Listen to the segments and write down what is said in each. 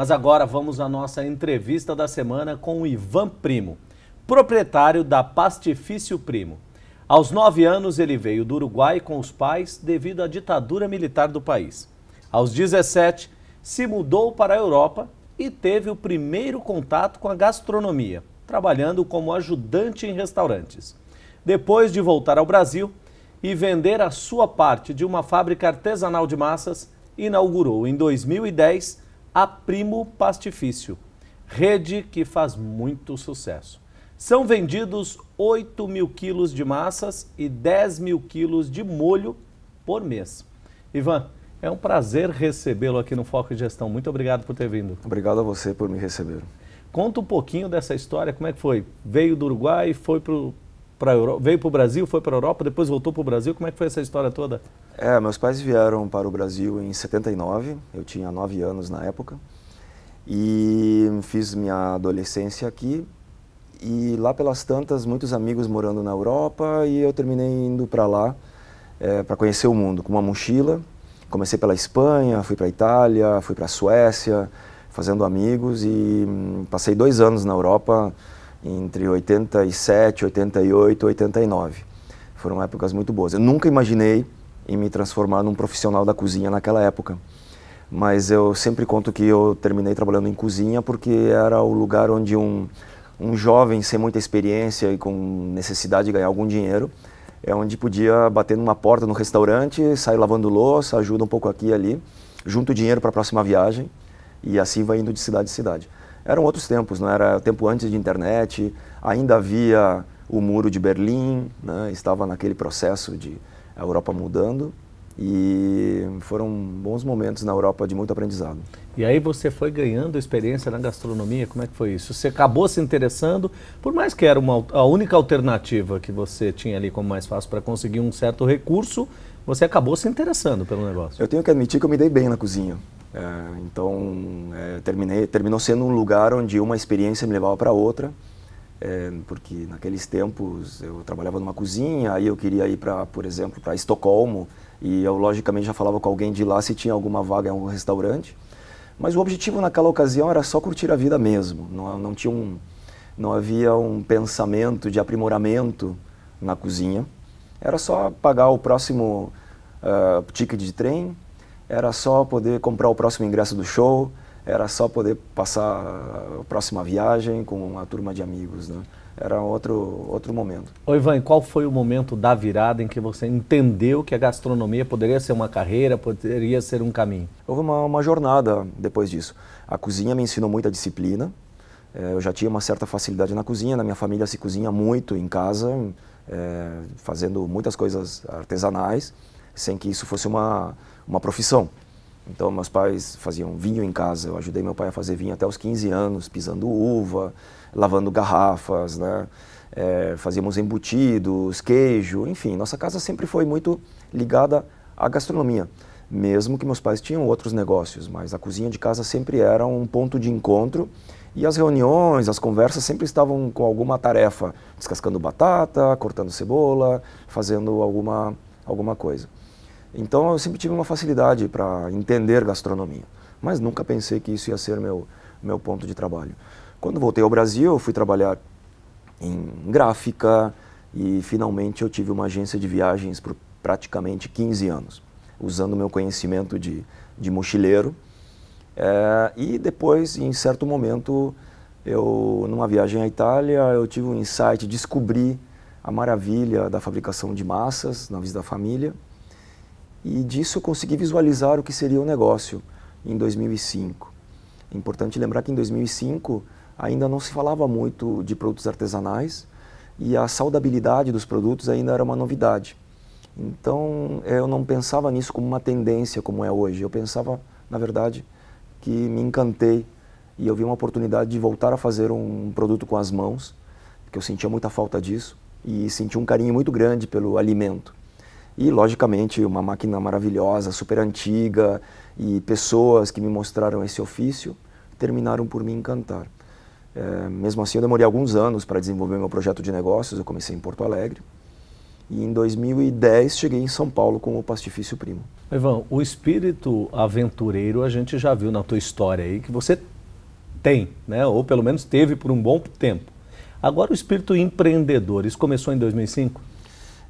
Mas agora vamos à nossa entrevista da semana com o Ivan Primo, proprietário da Pastifício Primo. Aos nove anos, ele veio do Uruguai com os pais devido à ditadura militar do país. Aos 17, se mudou para a Europa e teve o primeiro contato com a gastronomia, trabalhando como ajudante em restaurantes. Depois de voltar ao Brasil e vender a sua parte de uma fábrica artesanal de massas, inaugurou em 2010 a Primo Pastifício, rede que faz muito sucesso. São vendidos 8 mil quilos de massas e 10 mil quilos de molho por mês. Ivan, é um prazer recebê-lo aqui no Foco de Gestão. Muito obrigado por ter vindo. Obrigado a você por me receber. Conta um pouquinho dessa história, como é que foi? Veio do Uruguai, foi para Euro... veio para o Brasil, foi para a Europa, depois voltou para o Brasil. Como é que foi essa história toda? É, meus pais vieram para o Brasil em 79, eu tinha 9 anos na época, e fiz minha adolescência aqui. E lá pelas tantas, muitos amigos morando na Europa, e eu terminei indo para lá é, para conhecer o mundo com uma mochila. Comecei pela Espanha, fui para a Itália, fui para a Suécia, fazendo amigos, e hum, passei dois anos na Europa entre 87, 88, 89. Foram épocas muito boas. Eu nunca imaginei e me transformar num profissional da cozinha naquela época. Mas eu sempre conto que eu terminei trabalhando em cozinha porque era o lugar onde um, um jovem sem muita experiência e com necessidade de ganhar algum dinheiro é onde podia bater numa porta no restaurante, sair lavando louça, ajuda um pouco aqui e ali, junto dinheiro para a próxima viagem e assim vai indo de cidade em cidade. Eram outros tempos, não era o tempo antes de internet, ainda havia o muro de Berlim, né? estava naquele processo de a Europa mudando e foram bons momentos na Europa de muito aprendizado. E aí você foi ganhando experiência na gastronomia, como é que foi isso? Você acabou se interessando, por mais que era uma, a única alternativa que você tinha ali como mais fácil para conseguir um certo recurso, você acabou se interessando pelo negócio. Eu tenho que admitir que eu me dei bem na cozinha. É, então, é, terminei, terminou sendo um lugar onde uma experiência me levava para outra. É, porque naqueles tempos eu trabalhava numa cozinha, aí eu queria ir para, por exemplo, para Estocolmo, e eu logicamente já falava com alguém de lá se tinha alguma vaga em algum restaurante. Mas o objetivo naquela ocasião era só curtir a vida mesmo, não, não tinha um, não havia um pensamento de aprimoramento na cozinha. Era só pagar o próximo uh, ticket de trem, era só poder comprar o próximo ingresso do show, era só poder passar a próxima viagem com uma turma de amigos, né? Era outro, outro momento. O Ivan, qual foi o momento da virada em que você entendeu que a gastronomia poderia ser uma carreira, poderia ser um caminho? Houve uma, uma jornada depois disso. A cozinha me ensinou muita disciplina. É, eu já tinha uma certa facilidade na cozinha, na minha família se cozinha muito em casa, é, fazendo muitas coisas artesanais, sem que isso fosse uma, uma profissão. Então, meus pais faziam vinho em casa. Eu ajudei meu pai a fazer vinho até os 15 anos, pisando uva, lavando garrafas, né? É, fazíamos embutidos, queijo, enfim. Nossa casa sempre foi muito ligada à gastronomia, mesmo que meus pais tinham outros negócios, mas a cozinha de casa sempre era um ponto de encontro e as reuniões, as conversas sempre estavam com alguma tarefa, descascando batata, cortando cebola, fazendo alguma, alguma coisa. Então eu sempre tive uma facilidade para entender gastronomia, mas nunca pensei que isso ia ser meu, meu ponto de trabalho. Quando voltei ao Brasil, eu fui trabalhar em gráfica e finalmente eu tive uma agência de viagens por praticamente 15 anos, usando meu conhecimento de, de mochileiro. É, e depois, em certo momento, eu numa viagem à Itália, eu tive um insight, descobri a maravilha da fabricação de massas na visita da família e disso eu consegui visualizar o que seria o negócio em 2005. É importante lembrar que em 2005 ainda não se falava muito de produtos artesanais e a saudabilidade dos produtos ainda era uma novidade. Então é, eu não pensava nisso como uma tendência como é hoje. Eu pensava, na verdade, que me encantei e eu vi uma oportunidade de voltar a fazer um produto com as mãos, porque eu sentia muita falta disso e senti um carinho muito grande pelo alimento. E, logicamente, uma máquina maravilhosa, super antiga, e pessoas que me mostraram esse ofício terminaram por me encantar. É, mesmo assim, eu demorei alguns anos para desenvolver meu projeto de negócios, eu comecei em Porto Alegre. E em 2010 cheguei em São Paulo com o Pastifício Primo. Ivan, o espírito aventureiro a gente já viu na tua história aí que você tem, né? ou pelo menos teve por um bom tempo. Agora o espírito empreendedor, isso começou em 2005?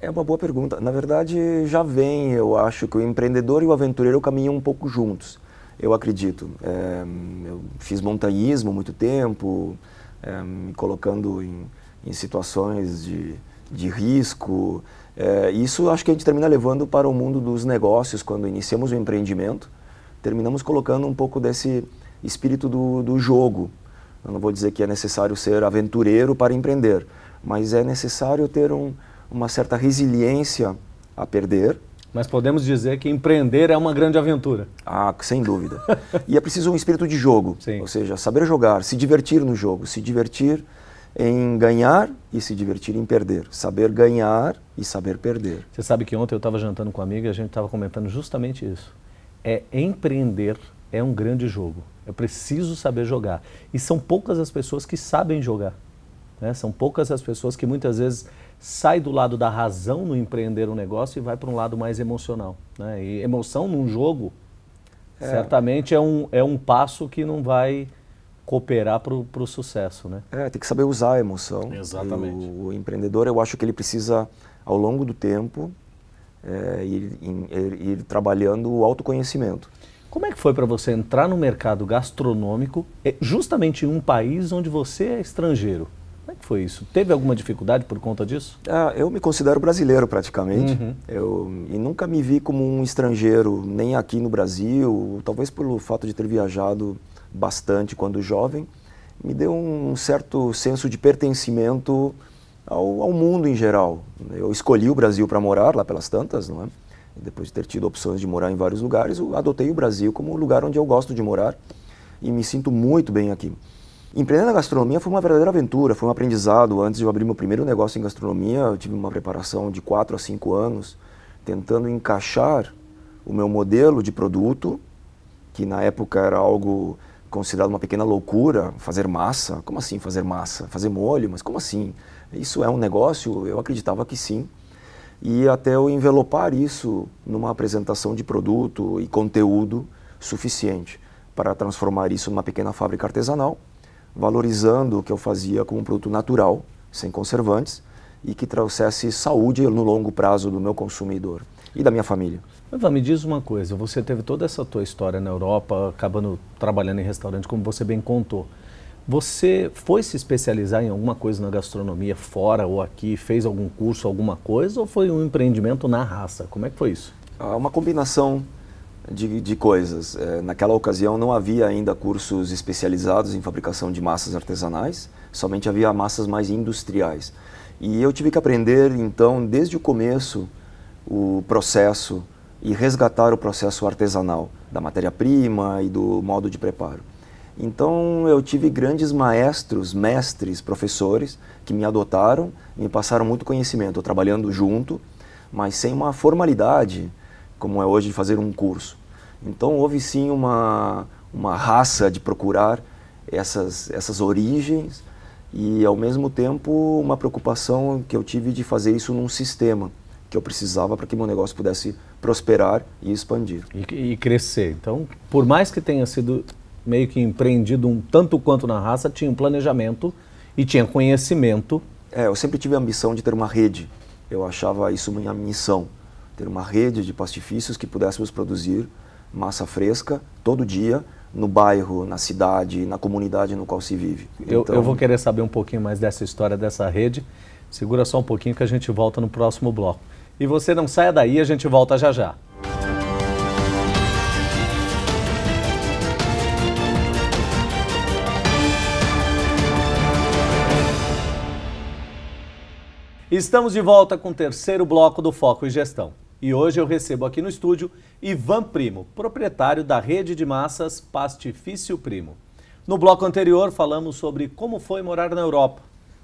É uma boa pergunta. Na verdade, já vem, eu acho que o empreendedor e o aventureiro caminham um pouco juntos, eu acredito. É, eu fiz montanhismo muito tempo, é, me colocando em, em situações de, de risco. É, isso acho que a gente termina levando para o mundo dos negócios, quando iniciamos o empreendimento, terminamos colocando um pouco desse espírito do, do jogo. Eu não vou dizer que é necessário ser aventureiro para empreender, mas é necessário ter um uma certa resiliência a perder. Mas podemos dizer que empreender é uma grande aventura. Ah, sem dúvida. e é preciso um espírito de jogo, Sim. ou seja, saber jogar, se divertir no jogo, se divertir em ganhar e se divertir em perder, saber ganhar e saber perder. Você sabe que ontem eu estava jantando com uma amiga e a gente estava comentando justamente isso. É empreender é um grande jogo. É preciso saber jogar. E são poucas as pessoas que sabem jogar. Né? São poucas as pessoas que muitas vezes saem do lado da razão no empreender um negócio e vai para um lado mais emocional. Né? E emoção num jogo é. certamente é um, é um passo que não vai cooperar para o sucesso. Né? É, tem que saber usar a emoção. Exatamente. O, o, empreendedor, eu acho que ele precisa, ao longo do tempo, é, ir, ir, ir trabalhando o autoconhecimento. Como é que foi para você entrar no mercado gastronômico, é, justamente em um país onde você é estrangeiro? Como é que foi isso? Teve alguma dificuldade por conta disso? Ah, eu me considero brasileiro praticamente. Uhum. Eu, e nunca me vi como um estrangeiro, nem aqui no Brasil, talvez pelo fato de ter viajado bastante quando jovem. Me deu um certo senso de pertencimento ao, ao mundo em geral. Eu escolhi o Brasil para morar lá pelas tantas, não é? depois de ter tido opções de morar em vários lugares, adotei o Brasil como o lugar onde eu gosto de morar e me sinto muito bem aqui. Empreender na gastronomia foi uma verdadeira aventura, foi um aprendizado. Antes de eu abrir meu primeiro negócio em gastronomia, eu tive uma preparação de 4 a 5 anos tentando encaixar o meu modelo de produto, que na época era algo considerado uma pequena loucura, fazer massa. Como assim fazer massa? Fazer molho, mas como assim? Isso é um negócio? Eu acreditava que sim. E até eu envelopar isso numa apresentação de produto e conteúdo suficiente para transformar isso numa pequena fábrica artesanal valorizando o que eu fazia como um produto natural, sem conservantes, e que trouxesse saúde no longo prazo do meu consumidor e da minha família. Eva, me diz uma coisa, você teve toda essa tua história na Europa, acabando trabalhando em restaurante, como você bem contou. Você foi se especializar em alguma coisa na gastronomia fora ou aqui, fez algum curso, alguma coisa, ou foi um empreendimento na raça? Como é que foi isso? Ah, uma combinação de, de coisas. É, naquela ocasião não havia ainda cursos especializados em fabricação de massas artesanais, somente havia massas mais industriais. E eu tive que aprender, então, desde o começo, o processo e resgatar o processo artesanal da matéria-prima e do modo de preparo. Então eu tive grandes maestros, mestres, professores que me adotaram, me passaram muito conhecimento, trabalhando junto, mas sem uma formalidade como é hoje de fazer um curso. Então houve sim uma, uma raça de procurar essas, essas origens e ao mesmo tempo uma preocupação que eu tive de fazer isso num sistema que eu precisava para que meu negócio pudesse prosperar e expandir. E, e, crescer. Então, por mais que tenha sido meio que empreendido um tanto quanto na raça, tinha um planejamento e tinha conhecimento. É, eu sempre tive a ambição de ter uma rede. Eu achava isso minha missão ter uma rede de pastifícios que pudéssemos produzir massa fresca todo dia no bairro, na cidade, na comunidade no qual se vive. Então... Eu, eu então vou querer saber um pouquinho mais dessa história dessa rede. Segura só um pouquinho que a gente volta no próximo bloco. E você não saia daí, a gente volta já já. Estamos de volta com o terceiro bloco do Foco e Gestão. E hoje eu recebo aqui no estúdio Ivan Primo, proprietário da rede de massas Pastifício Primo. No bloco anterior falamos sobre como foi morar na Europa,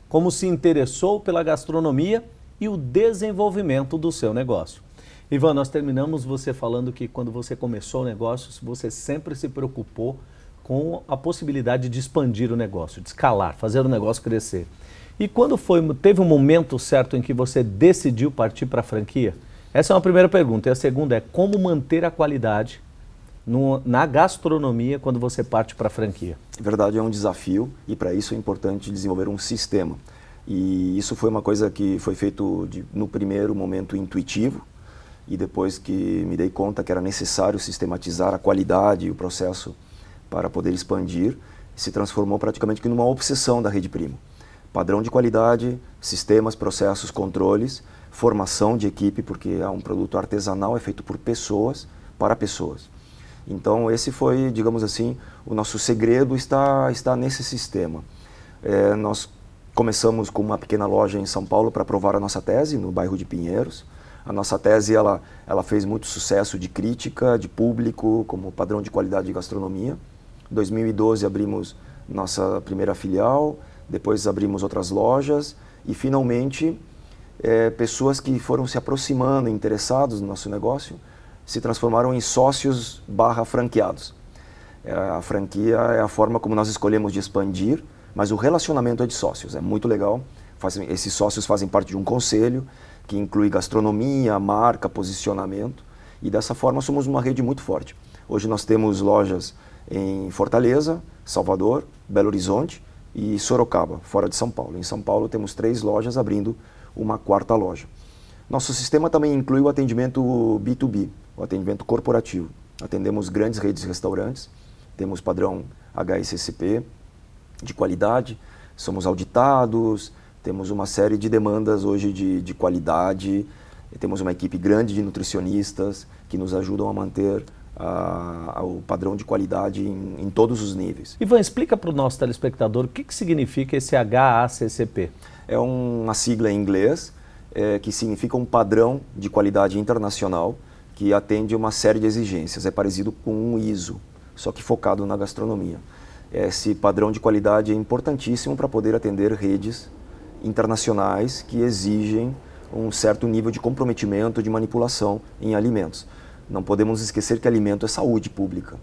como se interessou pela gastronomia e o desenvolvimento do seu negócio. Ivan, nós terminamos você falando que quando você começou o negócio, você sempre se preocupou com a possibilidade de expandir o negócio, de escalar, fazer o negócio crescer. E quando foi, teve um momento certo em que você decidiu partir para a franquia? Essa é uma primeira pergunta. E a segunda é como manter a qualidade no, na gastronomia quando você parte para a franquia? Na verdade, é um desafio e para isso é importante desenvolver um sistema. E isso foi uma coisa que foi feito de, no primeiro momento intuitivo e depois que me dei conta que era necessário sistematizar a qualidade e o processo para poder expandir, se transformou praticamente que numa obsessão da Rede Primo. Padrão de qualidade, sistemas, processos, controles formação de equipe, porque é um produto artesanal, é feito por pessoas, para pessoas. Então, esse foi, digamos assim, o nosso segredo está, está nesse sistema. É, nós começamos com uma pequena loja em São Paulo para provar a nossa tese, no bairro de Pinheiros. A nossa tese ela, ela fez muito sucesso de crítica, de público, como padrão de qualidade de gastronomia. Em 2012 abrimos nossa primeira filial, depois abrimos outras lojas e finalmente é, pessoas que foram se aproximando, interessados no nosso negócio, se transformaram em sócios barra franqueados. É, a franquia é a forma como nós escolhemos de expandir, mas o relacionamento é de sócios, é muito legal. Faz, esses sócios fazem parte de um conselho que inclui gastronomia, marca, posicionamento, e dessa forma somos uma rede muito forte. Hoje nós temos lojas em Fortaleza, Salvador, Belo Horizonte e Sorocaba, fora de São Paulo. Em São Paulo temos três lojas abrindo uma quarta loja. Nosso sistema também inclui o atendimento B2B, o atendimento corporativo. Atendemos grandes redes de restaurantes, temos padrão HSCP de qualidade, somos auditados, temos uma série de demandas hoje de, de qualidade, temos uma equipe grande de nutricionistas que nos ajudam a manter a, ao padrão de qualidade em, em, todos os níveis. Ivan, explica para o nosso telespectador o que, que significa esse HACCP. É uma sigla em inglês é, que significa um padrão de qualidade internacional que atende uma série de exigências. É parecido com um ISO, só que focado na gastronomia. Esse padrão de qualidade é importantíssimo para poder atender redes internacionais que exigem um certo nível de comprometimento de manipulação em alimentos. Não podemos esquecer que alimento é saúde pública.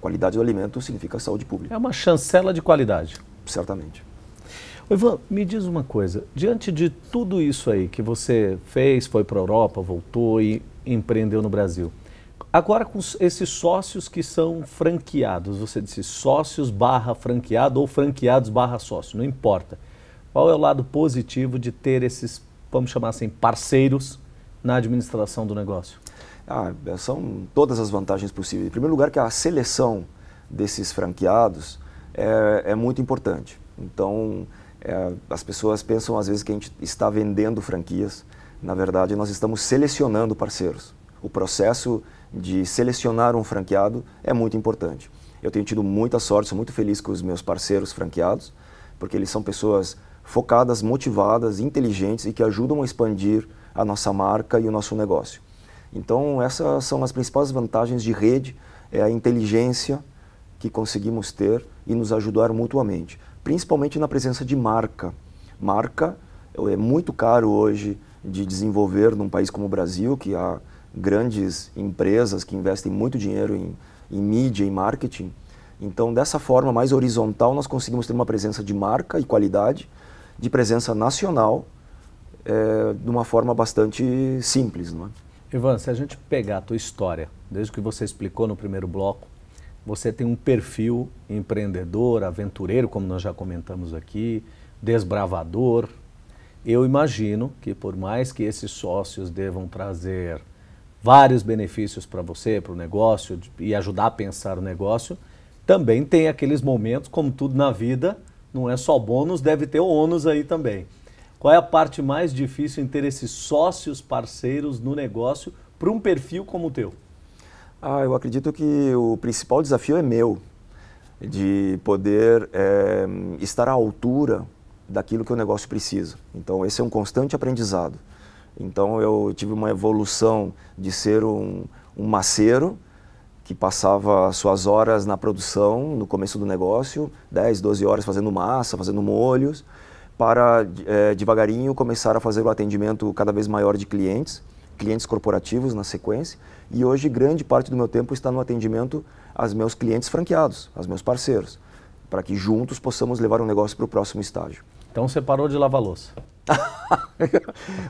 Qualidade do alimento significa saúde pública. É uma chancela de qualidade. Certamente. O Ivan, me diz uma coisa. Diante de tudo isso aí que você fez, foi para a Europa, voltou e empreendeu no Brasil, Agora, com esses sócios que são franqueados, você disse sócios barra franqueado ou franqueados barra sócio, não importa. Qual é o lado positivo de ter esses, vamos chamar assim, parceiros na administração do negócio? Ah, são todas as vantagens possíveis. Em primeiro lugar, que a seleção desses franqueados é, é muito importante. Então, é, as pessoas pensam às vezes que a gente está vendendo franquias. Na verdade, nós estamos selecionando parceiros. O processo de selecionar um franqueado é muito importante. Eu tenho tido muita sorte, sou muito feliz com os meus parceiros franqueados, porque eles são pessoas focadas, motivadas, inteligentes e que ajudam a expandir a nossa marca e o nosso negócio. Então, essas são as principais vantagens de rede, é a inteligência que conseguimos ter e nos ajudar mutuamente, principalmente na presença de marca. Marca é muito caro hoje de desenvolver num país como o Brasil, que há grandes empresas que investem muito dinheiro em, em mídia e marketing. Então, dessa forma mais horizontal, nós conseguimos ter uma presença de marca e qualidade, de presença nacional, é, de uma forma bastante simples, não é? Ivan, se a gente pegar a tua história, desde que você explicou no primeiro bloco, você tem um perfil empreendedor, aventureiro, como nós já comentamos aqui, desbravador. Eu imagino que por mais que esses sócios devam trazer vários benefícios para você, para o negócio e ajudar a pensar o negócio, também tem aqueles momentos, como tudo na vida, não é só bônus, deve ter ônus aí também. Qual é a parte mais difícil em ter esses sócios parceiros no negócio para um perfil como o teu? Ah, eu acredito que o principal desafio é meu, de poder é, estar à altura daquilo que o negócio precisa. Então, esse é um constante aprendizado. Então, eu tive uma evolução de ser um, um maceiro que passava suas horas na produção, no começo do negócio, 10, 12 horas fazendo massa, fazendo molhos, para é, devagarinho começar a fazer o atendimento cada vez maior de clientes, clientes corporativos na sequência, e hoje grande parte do meu tempo está no atendimento aos meus clientes franqueados, aos meus parceiros, para que juntos possamos levar o um negócio para o próximo estágio. Então você parou de lavar louça?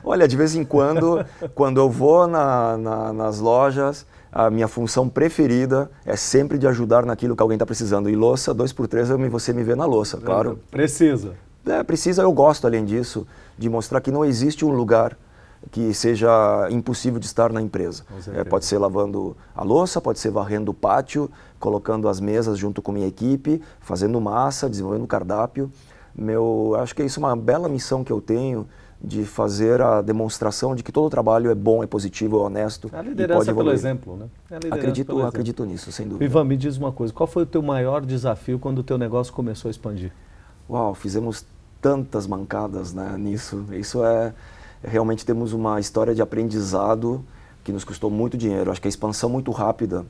Olha, de vez em quando, quando eu vou na, na, nas lojas, a minha função preferida é sempre de ajudar naquilo que alguém está precisando. E louça, dois por três, eu me, você me vê na louça, claro. Precisa. É, precisa, eu gosto, além disso, de mostrar que não existe um lugar que seja impossível de estar na empresa. É, pode ser lavando a louça, pode ser varrendo o pátio, colocando as mesas junto com minha equipe, fazendo massa, desenvolvendo cardápio. Meu, acho que é isso uma bela missão que eu tenho de fazer a demonstração de que todo trabalho é bom, é positivo, é honesto. É a liderança pode evoluir. pelo exemplo, né? É acredito, exemplo. acredito nisso, sem dúvida. Ivan, me diz uma coisa, qual foi o teu maior desafio quando o teu negócio começou a expandir? uau, fizemos tantas mancadas né, nisso. Isso é realmente temos uma história de aprendizado que nos custou muito dinheiro. Acho que a expansão muito rápida,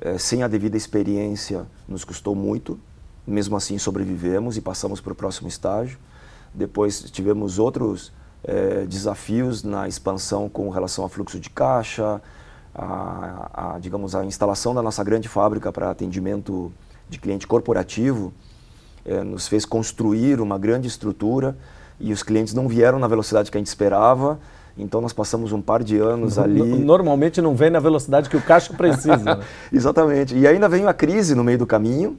é, sem a devida experiência, nos custou muito. Mesmo assim, sobrevivemos e passamos para o próximo estágio. Depois tivemos outros é, desafios na expansão com relação ao fluxo de caixa, a, a digamos a instalação da nossa grande fábrica para atendimento de cliente corporativo é, nos fez construir uma grande estrutura e os clientes não vieram na velocidade que a gente esperava. Então nós passamos um par de anos ali. Normalmente não vem na velocidade que o caixa precisa. Né? Exatamente. E ainda veio a crise no meio do caminho.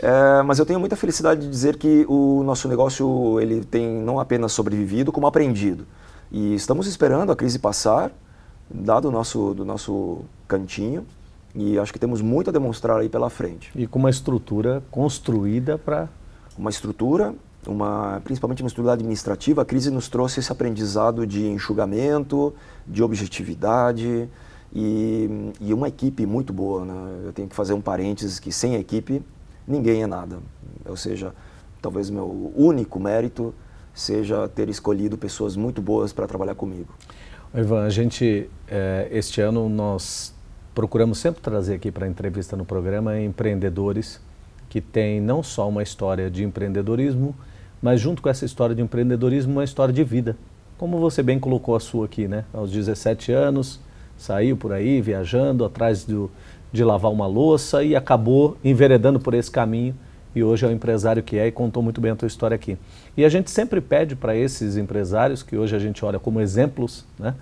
É, mas eu tenho muita felicidade de dizer que o nosso negócio ele tem não apenas sobrevivido, como aprendido. E estamos esperando a crise passar, dado o nosso, do nosso cantinho, e acho que temos muito a demonstrar aí pela frente. E com uma estrutura construída para. Uma estrutura, uma, principalmente uma estrutura administrativa, a crise nos trouxe esse aprendizado de enxugamento, de objetividade e, e uma equipe muito boa. Né? Eu tenho que fazer um parênteses que sem equipe ninguém é nada. Ou seja, talvez meu único mérito seja ter escolhido pessoas muito boas para trabalhar comigo. Ivan, a gente, eh, este ano nós procuramos sempre trazer aqui para entrevista no programa empreendedores que têm não só uma história de empreendedorismo, mas junto com essa história de empreendedorismo, uma história de vida. Como você bem colocou a sua aqui, né? Aos 17 anos, saiu por aí viajando atrás do, de lavar uma louça e acabou enveredando por esse caminho e hoje é o empresário que é e contou muito bem a tua história aqui. E a gente sempre pede para esses empresários que hoje a gente olha como exemplos, né?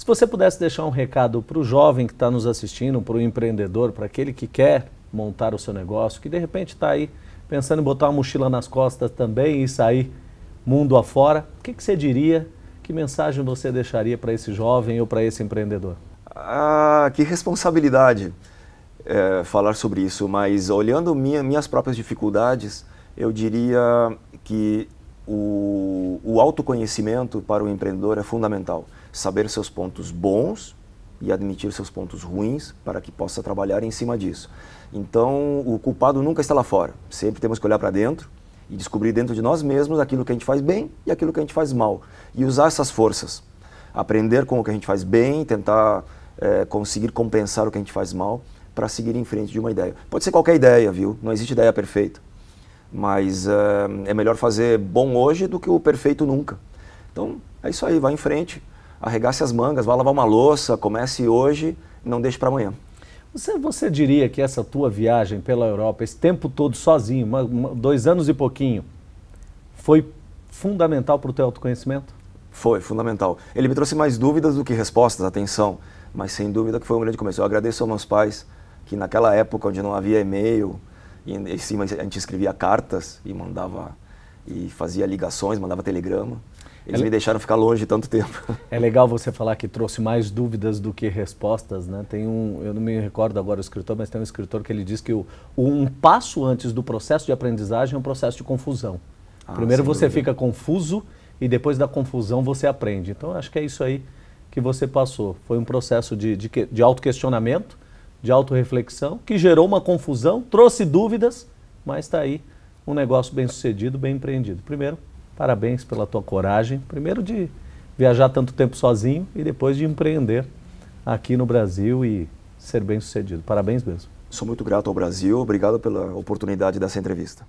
Se você pudesse deixar um recado para o jovem que está nos assistindo, para o empreendedor, para aquele que quer montar o seu negócio, que de repente está aí pensando em botar uma mochila nas costas também e sair mundo afora, o que, que você diria? Que mensagem você deixaria para esse jovem ou para esse empreendedor? Ah, que responsabilidade é, falar sobre isso, mas olhando minha, minhas próprias dificuldades, eu diria que o, o autoconhecimento para o empreendedor é fundamental. Saber seus pontos bons e admitir seus pontos ruins para que possa trabalhar em cima disso. Então, o culpado nunca está lá fora. Sempre temos que olhar para dentro e descobrir dentro de nós mesmos aquilo que a gente faz bem e aquilo que a gente faz mal. E usar essas forças. Aprender com o que a gente faz bem, tentar é, conseguir compensar o que a gente faz mal para seguir em frente de uma ideia. Pode ser qualquer ideia, viu? Não existe ideia perfeita. Mas uh, é melhor fazer bom hoje do que o perfeito nunca. Então é isso aí, vá em frente, arregace as mangas, vá lavar uma louça, comece hoje e não deixe para amanhã. Você, você diria que essa tua viagem pela Europa, esse tempo todo sozinho, uma, uma, dois anos e pouquinho, foi fundamental para o teu autoconhecimento? Foi, fundamental. Ele me trouxe mais dúvidas do que respostas, atenção, mas sem dúvida que foi um grande começo. Eu agradeço aos meus pais, que naquela época onde não havia e-mail, e em cima a gente escrevia cartas e mandava e fazia ligações, mandava telegrama. Eles é me deixaram ficar longe tanto tempo. É legal você falar que trouxe mais dúvidas do que respostas, né? Tem um, eu não me recordo agora o escritor, mas tem um escritor que ele diz que o, um passo antes do processo de aprendizagem é um processo de confusão. Ah, Primeiro você dúvida. fica confuso e depois da confusão você aprende. Então acho que é isso aí que você passou. Foi um processo de, de, de autoquestionamento, de autorreflexão, que gerou uma confusão, trouxe dúvidas, mas está aí um negócio bem sucedido, bem empreendido. Primeiro, parabéns pela tua coragem, primeiro de viajar tanto tempo sozinho e depois de empreender aqui no Brasil e ser bem sucedido. Parabéns mesmo. Sou muito grato ao Brasil, obrigado pela oportunidade dessa entrevista.